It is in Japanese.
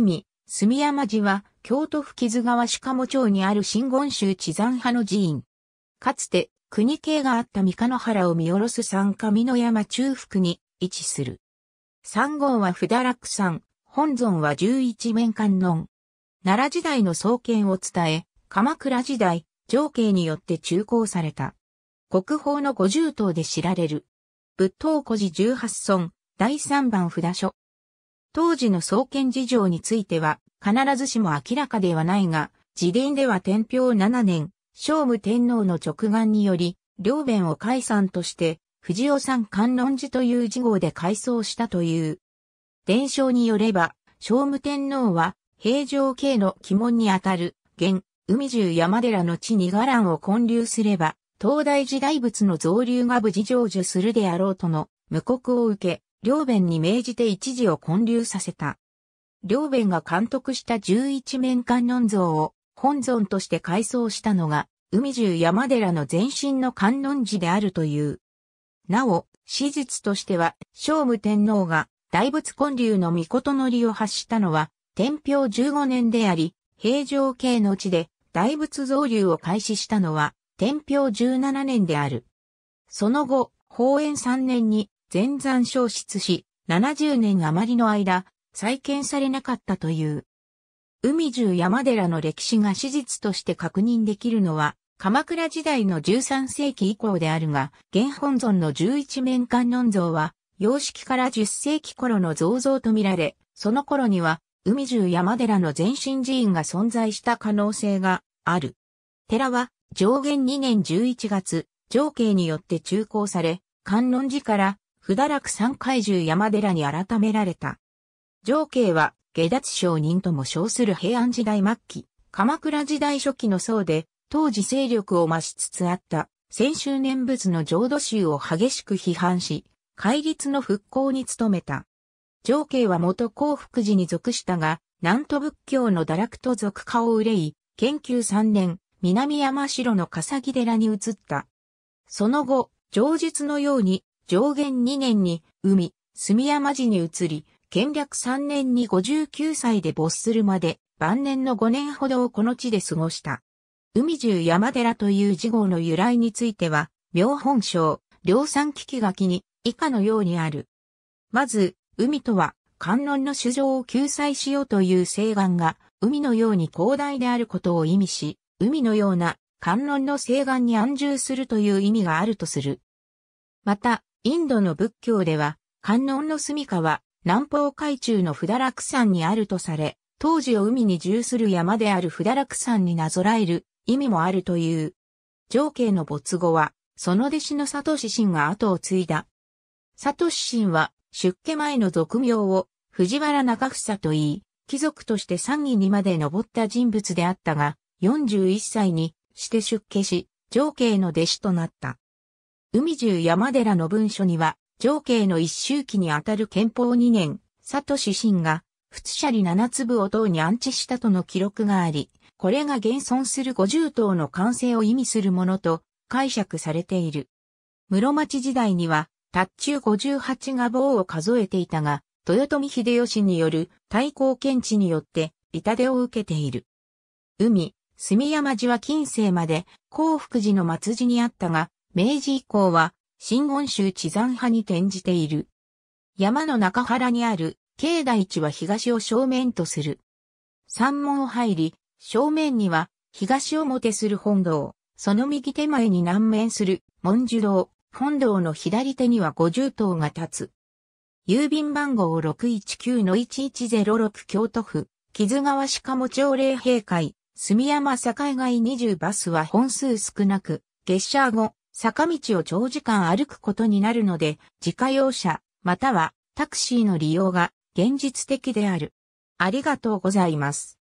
海、住山寺は、京都府木津川鹿も町にある真言宗地山派の寺院。かつて、国系があった三日野原を見下ろす山上の山中腹に位置する。三号は札楽山、本尊は十一面観音。奈良時代の創建を伝え、鎌倉時代、情景によって中興された。国宝の五十塔で知られる。仏塔古寺十八尊、第三番札所。当時の創建事情については、必ずしも明らかではないが、自伝では天平7年、聖武天皇の直眼により、両弁を解散として、藤尾山観音寺という事号で改装したという。伝承によれば、聖武天皇は、平城系の鬼門にあたる、現、海中山寺の地に伽藍を建立すれば、東大寺大仏の造立が無事成就するであろうとの、無国を受け、両弁に命じて一時を建立させた。両弁が監督した十一面観音像を本尊として改装したのが、海中山寺の前身の観音寺であるという。なお、史実としては、聖武天皇が大仏建立の御事のりを発したのは、天平15年であり、平城系の地で大仏造立を開始したのは、天平17年である。その後、法円3年に全山消失し、70年余りの間、再建されなかったという。海中山寺の歴史が史実として確認できるのは、鎌倉時代の13世紀以降であるが、現本尊の11面観音像は、様式から10世紀頃の造像とみられ、その頃には、海中山寺の前身寺院が存在した可能性がある。寺は、上元2年11月、上慶によって中興され、観音寺から不堕落三怪獣山寺に改められた。上景は、下脱商人とも称する平安時代末期、鎌倉時代初期の僧で、当時勢力を増しつつあった、先週念仏の浄土宗を激しく批判し、戒律の復興に努めた。上景は元幸福寺に属したが、南都仏教の堕落と俗化を憂い、研究3年、南山城の笠木寺に移った。その後、上述のように上限2年に海、住山寺に移り、建略3年に59歳で没するまで、晩年の5年ほどをこの地で過ごした。海中山寺という事号の由来については、妙本省、量産危機書きに、以下のようにある。まず、海とは、観音の主情を救済しようという誓願が、海のように広大であることを意味し、海のような観音の誓願に安住するという意味があるとする。また、インドの仏教では、観音の住処は、南方海中の札楽山にあるとされ、当時を海に重する山である札楽山になぞらえる意味もあるという。上景の没後は、その弟子の佐藤ンが後を継いだ。佐藤ンは、出家前の俗名を藤原中房と言い、貴族として三位にまで上った人物であったが、41歳にして出家し、上景の弟子となった。海中山寺の文書には、上慶の一周期にあたる憲法二年、佐藤氏信が、仏舎利七粒を塔に安置したとの記録があり、これが現存する五十塔の完成を意味するものと解釈されている。室町時代には、達中五十八が棒を数えていたが、豊臣秀吉による対抗検知によって、痛手を受けている。海、住山寺は近世まで、幸福寺の末寺にあったが、明治以降は、新温州地山派に転じている。山の中原にある、境内地は東を正面とする。山門を入り、正面には、東表する本堂、その右手前に南面する文殊堂、本堂の左手には五十塔が立つ。郵便番号619-1106京都府、木津川市鴨町霊閉会、住山境外20バスは本数少なく、月謝後、坂道を長時間歩くことになるので、自家用車、またはタクシーの利用が現実的である。ありがとうございます。